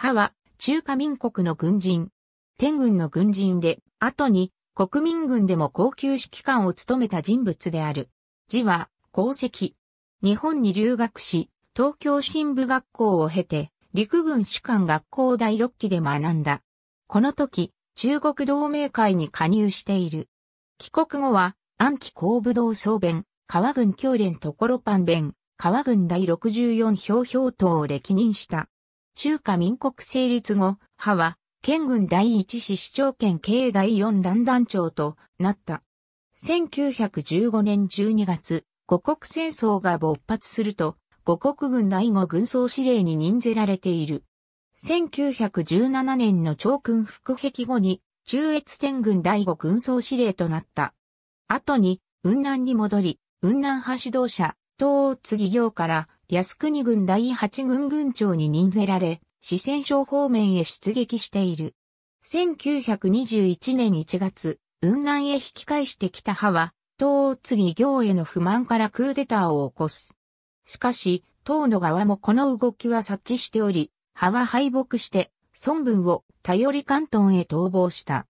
派は中華民国の軍人。天軍の軍人で、後に国民軍でも高級指揮官を務めた人物である。字は、功績。日本に留学し、東京新部学校を経て、陸軍士官学校第6期で学んだ。この時、中国同盟会に加入している。帰国後は、安記公武道総弁、川軍教連ところパン弁、川軍第64表表等を歴任した。中華民国成立後、派は、県軍第一市市長県経営第四団団長となった。1915年12月、五国戦争が勃発すると、五国軍第五軍総司令に任ぜられている。1917年の長君復辟後に、中越天軍第五軍総司令となった。後に、雲南に戻り、雲南派指導者、東津次行から、靖国軍第8軍軍長に任ぜられ、四川省方面へ出撃している。1921年1月、雲南へ引き返してきた派は、東次行への不満からクーデターを起こす。しかし、党の側もこの動きは察知しており、派は敗北して、孫文を頼り関東へ逃亡した。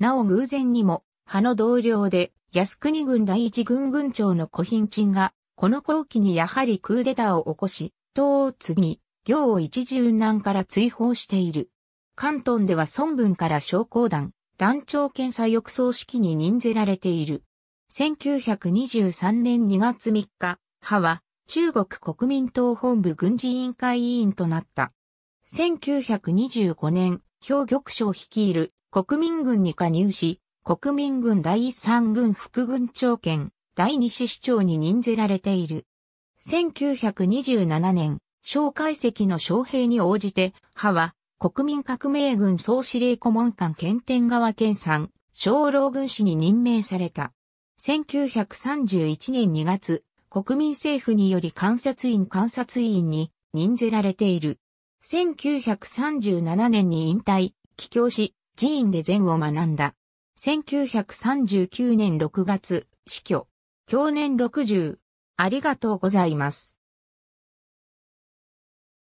なお偶然にも、派の同僚で、靖国軍第一軍軍長の小品鎮が、この後期にやはりクーデターを起こし、党を継ぎ、行を一柔南から追放している。関東では孫文から商工団、団長検査抑葬式に任ぜられている。1923年2月3日、派は中国国民党本部軍事委員会委員となった。1925年、兵玉章率いる国民軍に加入し、国民軍第三軍副軍長兼第二子市長に任ぜられている。1927年、小解析の将兵に応じて、派は、国民革命軍総司令顧問官検定川検産、小老軍師に任命された。1931年2月、国民政府により監察院監察委員に任ぜられている。1937年に引退、帰郷し、寺院で禅を学んだ。1939年6月、死去。享年60。ありがとうございます。